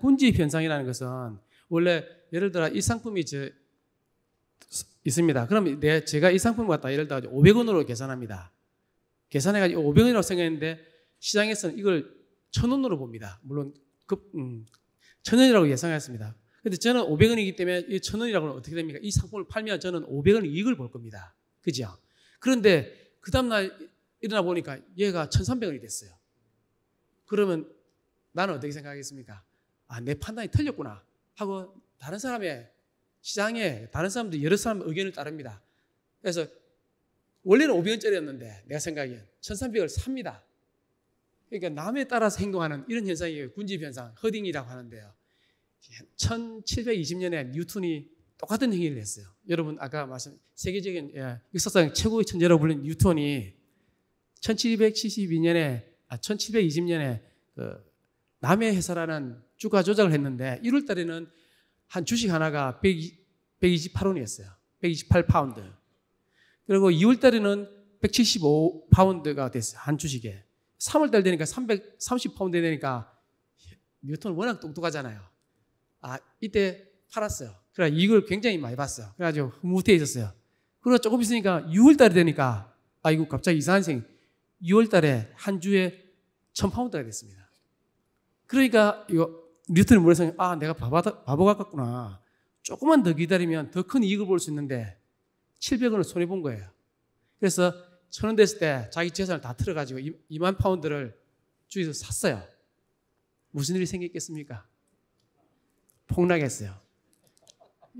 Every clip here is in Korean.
군지 현상이라는 것은 원래 예를 들어 이 상품이 제, 있습니다. 그럼 내, 제가 이 상품 갖다 예를 들어 500원으로 계산합니다. 계산해가지고 500원이라고 생각했는데 시장에서는 이걸 1000원으로 봅니다. 물론 급, 음, 1000원이라고 예상했습니다. 근데 저는 500원이기 때문에 이 1000원이라고는 어떻게 됩니까? 이 상품을 팔면 저는 500원 이익을 볼 겁니다. 그죠? 그런데 그 다음날 일어나 보니까 얘가 1300원이 됐어요. 그러면 나는 어떻게 생각하겠습니까? 아, 내 판단이 틀렸구나 하고 다른 사람의 시장에 다른 사람들 여러 사람 의견을 따릅니다. 그래서 원래는 500원짜리였는데 내 생각엔 1 3 0 0을 삽니다. 그러니까 남에 따라서 행동하는 이런 현상이 군집 현상, 허딩이라고 하는데요. 1720년에 뉴턴이 똑같은 행위를 했어요. 여러분 아까 말씀 세계적인 예, 역사상 최고의 천재로 불린 뉴턴이 1772년에 아 1720년에 그 남해 회사라는 주가 조작을 했는데 1월 달에는 한 주식 하나가 100, 128원이었어요. 128파운드. 그리고 2월 달에는 175파운드가 됐어요. 한 주식에. 3월 달 되니까 330파운드 되니까 뉴턴 워낙 똑똑하잖아요. 아, 이때 팔았어요. 그래 이걸 굉장히 많이 봤어요. 그래가지고 흐뭇해 있었어요. 그리고 조금 있으니까 6월 달이 되니까 아, 이거 갑자기 이상한 생 6월 달에 한 주에 1000파운드가 됐습니다. 그러니까 이거 뉴턴이 물에서 아 내가 바보 바보 같구나. 조금만 더 기다리면 더 큰 이익을 볼 수 있는데 700원을 손해 본 거예요. 그래서 천원 됐을 때 자기 재산을 다 틀어가지고 2만 파운드를 주위에서 샀어요. 무슨 일이 생겼겠습니까? 폭락했어요.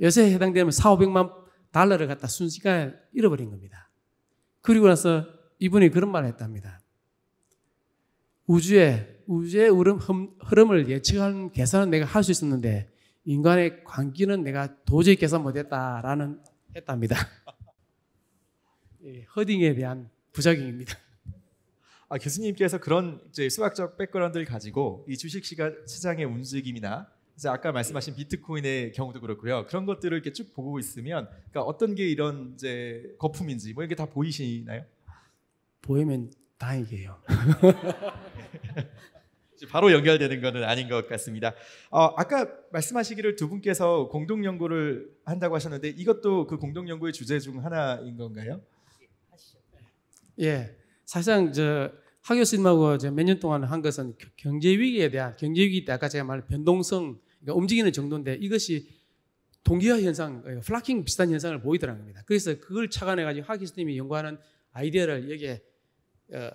요새 해당되면 4, 500만 달러를 갖다 순식간에 잃어버린 겁니다. 그리고 나서 이분이 그런 말을 했답니다. 우주에 우주의 흐름을 예측하는 계산은 내가 할 수 있었는데 인간의 관계는 내가 도저히 계산 못했다라는 했답니다. 예, 허딩에 대한 부작용입니다. 아, 교수님께서 그런 수학적 백그라운드를 가지고 이 주식 시장의 움직임이나 아까 말씀하신 비트코인의 경우도 그렇고요. 그런 것들을 이렇게 쭉 보고 있으면 그러니까 어떤 게 이런 이제 거품인지 뭐 이게 다 보이시나요? 보이면 다행이에요. 바로 연결되는 것은 아닌 것 같습니다. 어, 아까 말씀하시기를 두 분께서 공동 연구를 한다고 하셨는데 이것도 그 공동 연구의 주제 중 하나인 건가요? 예, 예. 사실상 저 하교수님하고 몇 년 동안 한 것은 경제 위기에 대한 경제 위기 때 아까 제가 말한 변동성 그러니까 움직이는 정도인데 이것이 동기화 현상, 플라킹 어, 비슷한 현상을 보이더라는 겁니다. 그래서 그걸 착안해 가지고 하교수님이 연구하는 아이디어를 여기에 어,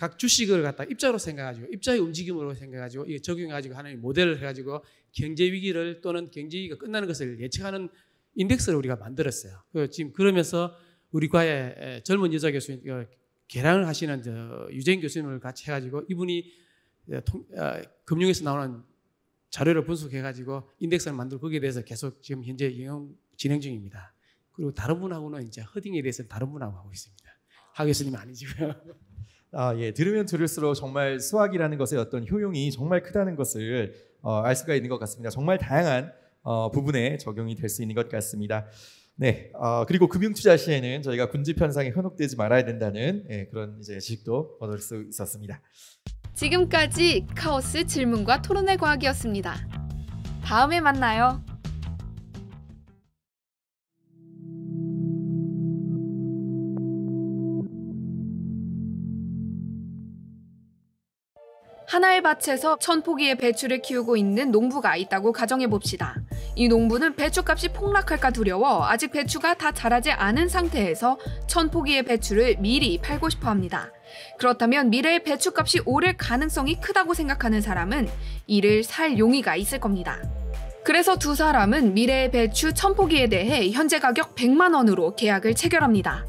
각 주식을 갖다 입자로 생각하지고 입자의 움직임으로 생각하지고 이게 적용해가지고 하는 모델을 해가지고 경제 위기를 또는 경제 위기가 끝나는 것을 예측하는 인덱스를 우리가 만들었어요. 그 지금 그러면서 우리 과의 젊은 여자 교수님 개량을 어, 하시는 유재인 교수님을 같이 해가지고 이분이 어, 어, 금융에서 나오는 자료를 분석해가지고 인덱스를 만들고 거기에 대해서 계속 지금 현재 영용 진행 중입니다. 그리고 다른 분하고는 이제 허딩에 대해서 다른 분하고 하고 있습니다. 하 교수님 아니지요 아, 예, 들으면 들을수록 정말 수학이라는 것의 어떤 효용이 정말 크다는 것을 어, 알 수가 있는 것 같습니다. 정말 다양한 어, 부분에 적용이 될 수 있는 것 같습니다. 네, 어, 그리고 금융 투자 시에는 저희가 군집 현상에 현혹되지 말아야 된다는 예, 그런 이제 지식도 얻을 수 있었습니다. 지금까지 카오스 질문과 토론의 과학이었습니다. 다음에 만나요. 하나의 밭에서 천 포기의 배추를 키우고 있는 농부가 있다고 가정해 봅시다. 이 농부는 배추값이 폭락할까 두려워 아직 배추가 다 자라지 않은 상태에서 천 포기의 배추를 미리 팔고 싶어 합니다. 그렇다면 미래의 배추값이 오를 가능성이 크다고 생각하는 사람은 이를 살 용의가 있을 겁니다. 그래서 두 사람은 미래의 배추 천포기에 대해 현재 가격 100만 원으로 계약을 체결합니다.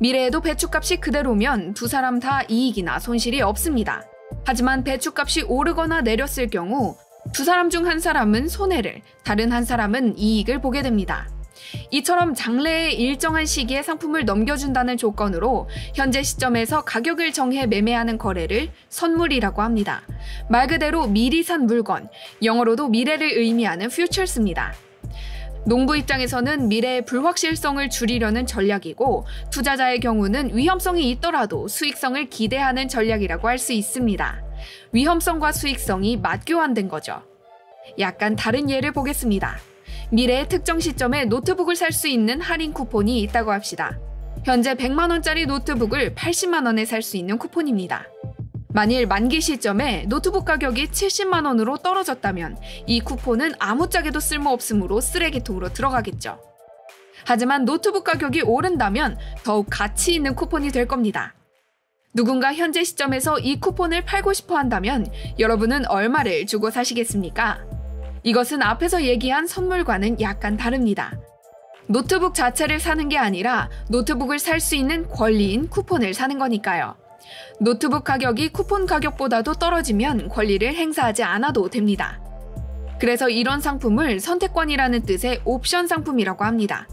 미래에도 배추값이 그대로면 두 사람 다 이익이나 손실이 없습니다. 하지만 배추값이 오르거나 내렸을 경우 두 사람 중 한 사람은 손해를, 다른 한 사람은 이익을 보게 됩니다. 이처럼 장래에 일정한 시기에 상품을 넘겨준다는 조건으로 현재 시점에서 가격을 정해 매매하는 거래를 선물이라고 합니다. 말 그대로 미리 산 물건, 영어로도 미래를 의미하는 퓨처스입니다 농부 입장에서는 미래의 불확실성을 줄이려는 전략이고 투자자의 경우는 위험성이 있더라도 수익성을 기대하는 전략이라고 할 수 있습니다. 위험성과 수익성이 맞교환된 거죠. 약간 다른 예를 보겠습니다. 미래의 특정 시점에 노트북을 살 수 있는 할인 쿠폰이 있다고 합시다. 현재 100만원짜리 노트북을 80만원에 살 수 있는 쿠폰입니다. 만일 만기 시점에 노트북 가격이 70만 원으로 떨어졌다면 이 쿠폰은 아무짝에도 쓸모없으므로 쓰레기통으로 들어가겠죠. 하지만 노트북 가격이 오른다면 더욱 가치 있는 쿠폰이 될 겁니다. 누군가 현재 시점에서 이 쿠폰을 팔고 싶어 한다면 여러분은 얼마를 주고 사시겠습니까? 이것은 앞에서 얘기한 선물과는 약간 다릅니다. 노트북 자체를 사는 게 아니라 노트북을 살 수 있는 권리인 쿠폰을 사는 거니까요. 노트북 가격이 쿠폰 가격보다도 떨어지면 권리를 행사하지 않아도 됩니다. 그래서 이런 상품을 선택권이라는 뜻의 옵션 상품이라고 합니다.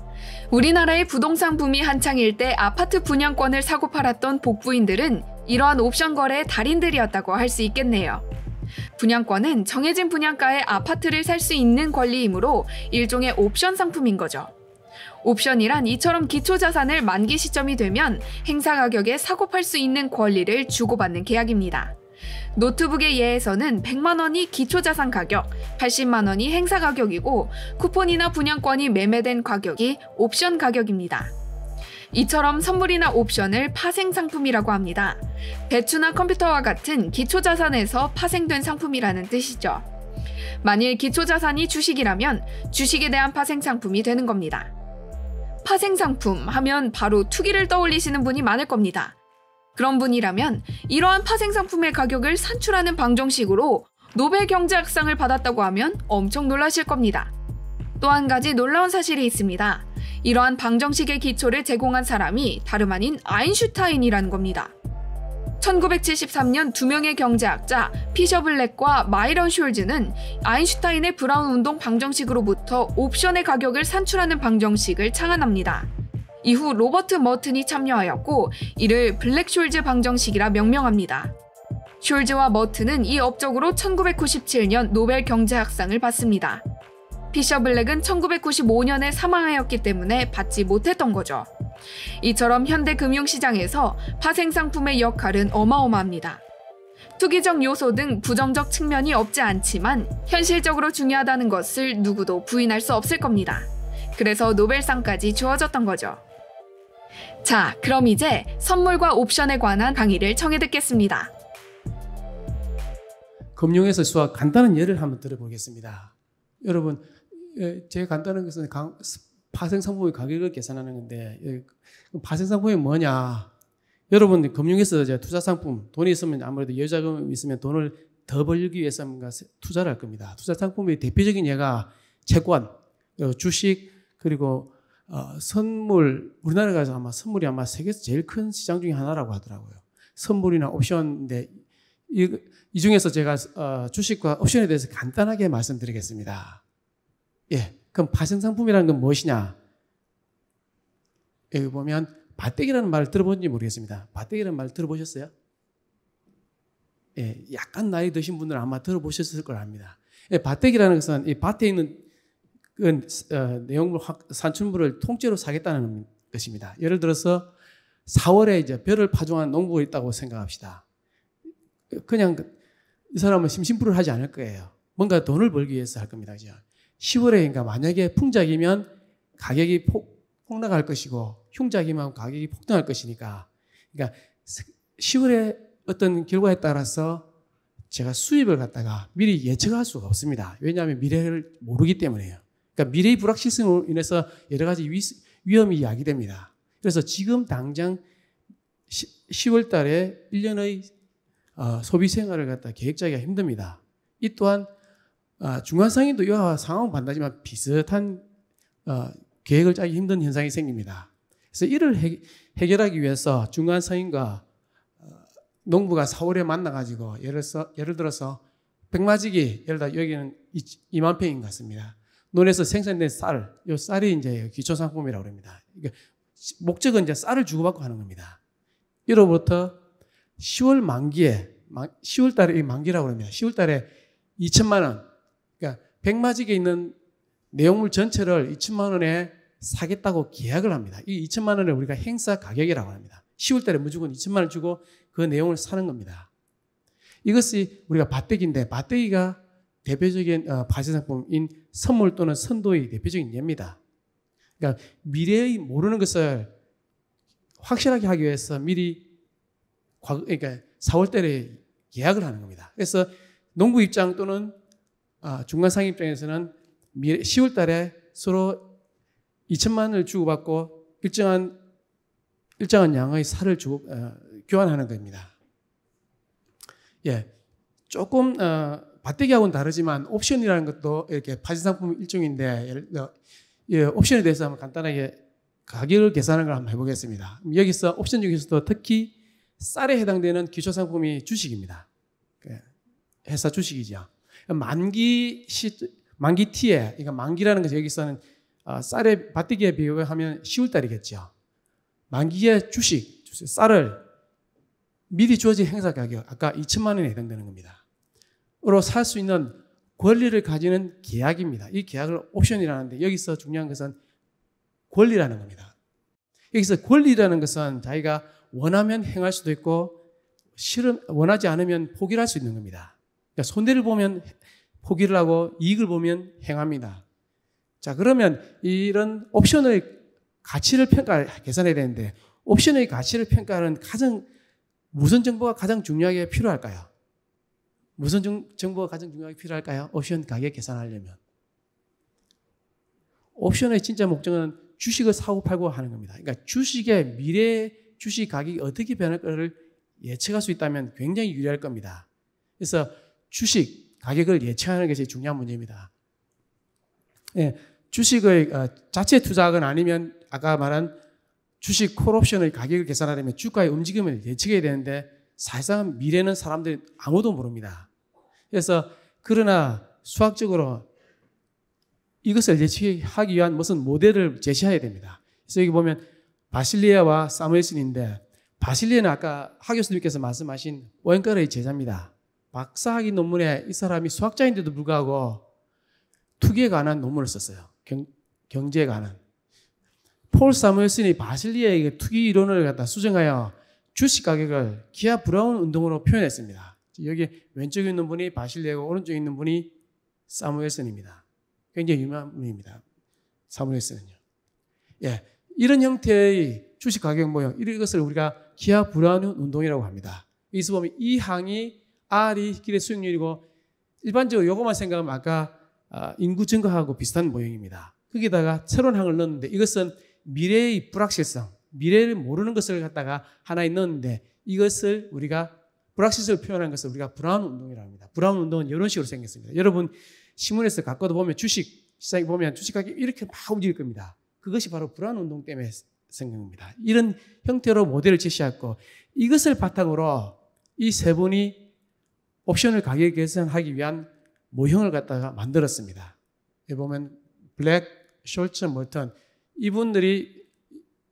우리나라의 부동산 붐이 한창일 때 아파트 분양권을 사고 팔았던 복부인들은 이러한 옵션 거래의 달인들이었다고 할 수 있겠네요. 분양권은 정해진 분양가의 아파트를 살 수 있는 권리이므로 일종의 옵션 상품인 거죠. 옵션이란 이처럼 기초 자산을 만기 시점이 되면 행사 가격에 사고 팔 수 있는 권리를 주고받는 계약입니다. 노트북의 예에서는 100만 원이 기초 자산 가격, 80만 원이 행사 가격이고 쿠폰이나 분양권이 매매된 가격이 옵션 가격입니다. 이처럼 선물이나 옵션을 파생 상품이라고 합니다. 배추나 컴퓨터와 같은 기초 자산에서 파생된 상품이라는 뜻이죠. 만일 기초 자산이 주식이라면 주식에 대한 파생 상품이 되는 겁니다. 파생상품 하면 바로 투기를 떠올리시는 분이 많을 겁니다. 그런 분이라면 이러한 파생상품의 가격을 산출하는 방정식으로 노벨 경제학상을 받았다고 하면 엄청 놀라실 겁니다. 또 한 가지 놀라운 사실이 있습니다. 이러한 방정식의 기초를 제공한 사람이 다름 아닌 아인슈타인이라는 겁니다. 1973년 두 명의 경제학자 피셔 블랙과 마이런 숄즈는 아인슈타인의 브라운 운동 방정식으로부터 옵션의 가격을 산출하는 방정식을 창안합니다. 이후 로버트 머튼이 참여하였고 이를 블랙 숄즈 방정식이라 명명합니다. 숄즈와 머튼은 이 업적으로 1997년 노벨 경제학상을 받습니다. 피셔 블랙은 1995년에 사망하였기 때문에 받지 못했던 거죠. 이처럼 현대 금융시장에서 파생상품의 역할은 어마어마합니다. 투기적 요소 등 부정적 측면이 없지 않지만 현실적으로 중요하다는 것을 누구도 부인할 수 없을 겁니다. 그래서 노벨상까지 주어졌던 거죠. 자, 그럼 이제 선물과 옵션에 관한 강의를 청해 듣겠습니다. 금융에서 수학 간단한 예를 한번 들어보겠습니다. 여러분, 예, 제일 간단한 것은 강, 파생상품의 가격을 계산하는 건데 예, 파생상품이 뭐냐? 여러분 금융에서 이제 투자상품 돈이 있으면 아무래도 여자금 있으면 돈을 더 벌기 위해서 뭔가 투자를 할 겁니다. 투자상품의 대표적인 예가 채권, 주식 그리고 어, 선물 우리나라에서 아마 선물이 아마 세계에서 제일 큰 시장 중에 하나라고 하더라고요. 선물이나 옵션인데 네. 이, 이 중에서 제가 어, 주식과 옵션에 대해서 간단하게 말씀드리겠습니다. 예. 그럼 파생상품이라는 건 무엇이냐? 여기 보면 바떼기라는 말을 들어보지 모르겠습니다. 바떼기라는 말 들어보셨어요? 예, 약간 나이 드신 분들은 아마 들어보셨을 걸 압니다. 예, 바떼기라는 것은 이 밭에 있는 은, 어, 내용물 산출물을 통째로 사겠다는 것입니다. 예를 들어서 4월에 이제 벼를 파종한 농부가 있다고 생각합시다. 그냥 그, 이 사람은 심심풀을 하지 않을 거예요. 뭔가 돈을 벌기 위해서 할 겁니다. 그죠? 1 0월에 그러니까 만약에 풍작이면 가격이 폭, 폭락할 것이고 흉작이면 가격이 폭등할 것이니까 그러니까 1 0월에 어떤 결과에 따라서 제가 수입을 갖다가 미리 예측할 수가 없습니다. 왜냐하면 미래를 모르기 때문에요. 그러니까 미래의 불확실성으로 인해서 여러 가지 위, 위험이 야기됩니다. 그래서 지금 당장 10, 월 달에 1년의 어, 소비 생활을 갖다 계획 짜기가 힘듭니다. 이 또한 아, 중간상인도 이와 상황은 반다지만 비슷한 어, 계획을 짜기 힘든 현상이 생깁니다. 그래서 이를 해, 결하기 위해서 중간상인과 어, 농부가 4월에 만나가지고 예를, 서, 예를 들어서 백마지기, 예를 들어 여기는 2만 평인 것 같습니다. 논에서 생산된 쌀, 요 쌀이 이제 기초상품이라고 합니다. 그러니까 목적은 이제 쌀을 주고받고 하는 겁니다. 이로부터 10월 만기에, 10월 달에 만기라고 합니다. 10월 달에 2천만 원, 그러니까 백마직에 있는 내용물 전체를 2천만 원에 사겠다고 계약을 합니다. 이 2천만 원을 우리가 행사 가격이라고 합니다. 10월 달에 무조건 2천만 원을 주고 그 내용을 사는 겁니다. 이것이 우리가 밭대기인데 밭대기가 대표적인 바제상품인 어, 선물 또는 선도의 대표적인 예입니다. 그러니까 미래의 모르는 것을 확실하게 하기 위해서 미리 과거, 그러니까 4월 달에 계약을 하는 겁니다. 그래서 농부 입장 또는 아, 중간상 입장에서는 10월 달에 서로 2천만을 주고받고 일정한, 일정한 양의 살을 주고, 어, 교환하는 겁니다. 예. 조금, 어, 밭대기하고는 다르지만 옵션이라는 것도 이렇게 파생상품 일종인데, 예, 옵션에 대해서 한번 간단하게 가격을 계산하는 걸 한번 해보겠습니다. 여기서 옵션 중에서도 특히 쌀에 해당되는 기초상품이 주식입니다. 예. 회사 주식이죠. 그러니까 만기 시, 만기 티에, 그러니까 만기라는 것 여기서는 쌀의 밭대기에 비교하면 10월달이겠죠. 만기의 주식, 쌀을 미리 주어진 행사 가격, 아까 2천만 원에 해당되는 겁니다. 으로 살 수 있는 권리를 가지는 계약입니다. 이 계약을 옵션이라는데 여기서 중요한 것은 권리라는 겁니다. 여기서 권리라는 것은 자기가 원하면 행할 수도 있고 싫음 원하지 않으면 포기할 수 있는 겁니다. 그러니까 손해를 보면 포기를 하고 이익을 보면 행합니다. 자, 그러면 이런 옵션의 가치를 평가, 계산해야 되는데, 옵션의 가치를 평가하는 가장, 무슨 정보가 가장 중요하게 필요할까요? 무슨 정, 정보가 가장 중요하게 필요할까요? 옵션 가격 계산하려면. 옵션의 진짜 목적은 주식을 사고 팔고 하는 겁니다. 그러니까 주식의 미래 주식 가격이 어떻게 변할 것을 예측할 수 있다면 굉장히 유리할 겁니다. 그래서 주식 가격을 예측하는 것이 중요한 문제입니다. 예, 주식의 어, 자체 투자건 아니면 아까 말한 주식 콜옵션의 가격을 계산하려면 주가의 움직임을 예측해야 되는데 사실상 미래는 사람들이 아무도 모릅니다. 그래서 그러나 수학적으로 이것을 예측하기 위한 무슨 모델을 제시해야 됩니다. 그래서 여기 보면 바실리아와 사무엘슨인데 바실리아는 아까 하 교수님께서 말씀하신 원가의 제자입니다. 박사학위 논문에 이 사람이 수학자인데도 불구하고 투기에 관한 논문을 썼어요. 경, 제에 관한. 폴 사무엘슨이 바실리아에게 투기 이론을 갖다 수정하여 주식 가격을 기아 브라운 운동으로 표현했습니다. 여기 왼쪽에 있는 분이 바실리고 아 오른쪽에 있는 분이 사무엘슨입니다. 굉장히 유명한 분입니다. 사무엘슨은요. 예. 이런 형태의 주식 가격 모형, 이것을 우리가 기아 브라운 운동이라고 합니다. 이수범이 이 항이 R이 길의 수익률이고 일반적으로 요것만 생각하면 아까 아, 인구 증가하고 비슷한 모형입니다. 거기다가 새로운 항을 넣었는데 이것은 미래의 불확실성, 미래를 모르는 것을 갖다가 하나에 는데 이것을 우리가 불확실성을 표현한 것을 우리가 브라운 운동이라고 합니다. 브라운 운동은 이런 식으로 생겼습니다. 여러분 신문에서 갖고도 보면 주식 시장에 보면 주식 가격 이렇게 막 움직일 겁니다. 그것이 바로 불안 운 운동 때문에 생깁니다. 이런 형태로 모델을 제시했고 이것을 바탕으로 이 세 분이 옵션을 가격 계산하기 위한 모형을 갖다가 만들었습니다. 여기 보면 블랙, 숄츠, 몰턴 이분들이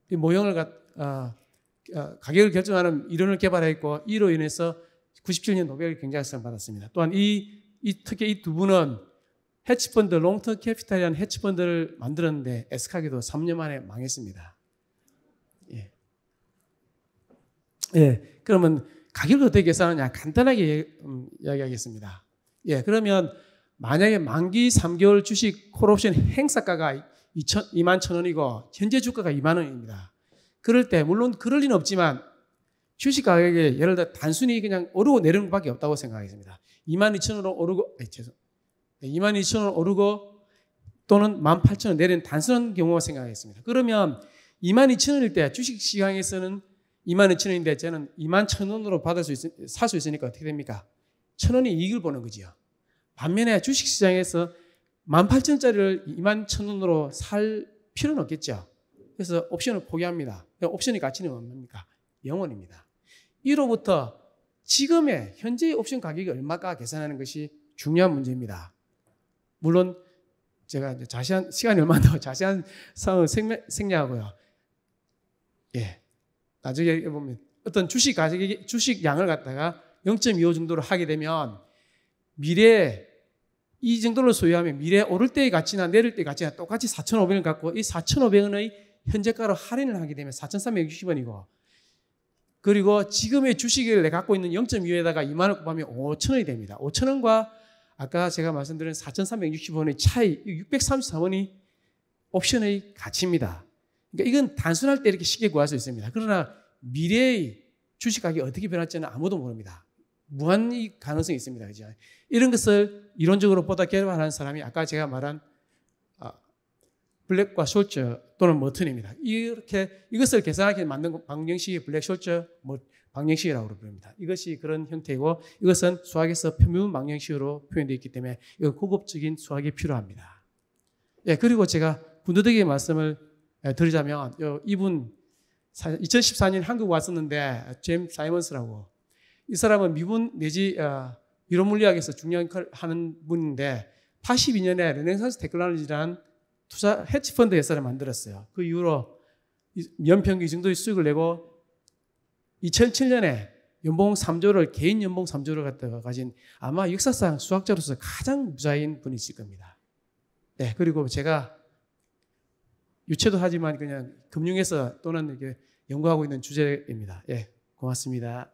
이 모형을 가, 어, 어, 가격을 결정하는 이론을 개발했고 이로 인해서 97년 노벨 경제학상을 받았습니다. 또한 이, 이 특히 이 두 분은 해치펀드 롱턴 캐피탈이라는 해치펀드를 만들었는데 에스카기도 3년 만에 망했습니다. 예. 예. 그러면 가격을 어떻게 계산하냐 간단하게 음, 이야기하겠습니다. 예, 그러면 만약에 만기 3개월 주식 콜옵션 행사가가 2천, 2만 천 원이고 현재 주가가 2만 원입니다. 그럴 때 물론 그럴 리는 없지만 주식 가격에 예를 들어 단순히 그냥 오르고 내리는 것밖에 없다고 생각하겠습니다. 2만 2천 원으로 오르고 아니, 죄송 2만 2천 원 오르고 또는 1만 8천 원 내리는 단순한 경우가 생각하겠습니다. 그러면 2만 2천 원일 때 주식 시장에서는 2만 2천 원인데 쟤는 2만 천 원으로 받을 수 있, 살수 있으니까 어떻게 됩니까? 천 원이 이익을 보는 거지요. 반면에 주식시장에서 1만 8천 원짜리를 2만 천 원으로 살 필요는 없겠죠. 그래서 옵션을 포기합니다. 옵션의 가치는 뭡니까? 영원입니다. 이로부터 지금의 현재의 옵션 가격이 얼마가 계산하는 것이 중요한 문제입니다. 물론 제가 이제 자세한 시간이 얼마 나 남아 자세한 상황을 생략하고요. 예, 나중에 보면 어떤 주식 가격 주식 양을 갖다가 0.25 정도로 하게 되면 미래에 이 정도로 소유하면 미래 에 오를 때의 가치나 내릴 때의 가치나 똑같이 4,500원을 갖고 이 4,500원의 현재가로 할인을 하게 되면 4,360원이고 그리고 지금의 주식을 내가 갖고 있는 0.25에다가 2만 원 곱하면 5천원이 됩니다. 5천원과 아까 제가 말씀드린 4,360원의 차이 633원이 옵션의 가치입니다. 그러니까 이건 단순할 때 이렇게 쉽게 구할 수 있습니다. 그러나 미래의 주식 가격이 어떻게 변할지는 아무도 모릅니다. 무한 가능성이 있습니다. 그죠? 이런 것을 이론적으로 보다 개발한 사람이 아까 제가 말한 아, 블랙과 숄저 또는 머튼입니다. 이렇게 이것을 계산하게 만든 방정식이 블랙 숄저 방정식이라고 부릅니다. 이것이 그런 형태이고 이것은 수학에서 표면 방정식으로 표현되어 있기 때문에 이건 고급적인 수학이 필요합니다. 예, 그리고 제가 군더더기 말씀을 드리자면 예, 이분 2014년 한국 왔었는데 제임 사이먼스라고 이 사람은 미분 내지 이론 어, 물리학에서 중요한 역할을 하는 분인데 82년에 르네상스 테크놀로지라는 투자 헤지펀드 회사를 만들었어요. 그 이후로 연평균 이 정도의 수익을 내고 2007년에 연봉 3조를 개인 연봉 3조를 갖다가 가진 아마 역사상 수학자로서 가장 무자인 분이실 겁니다. 네, 그리고 제가 유체도 하지만 그냥 금융에서 또는 이게 연구하고 있는 주제입니다. 예, 고맙습니다.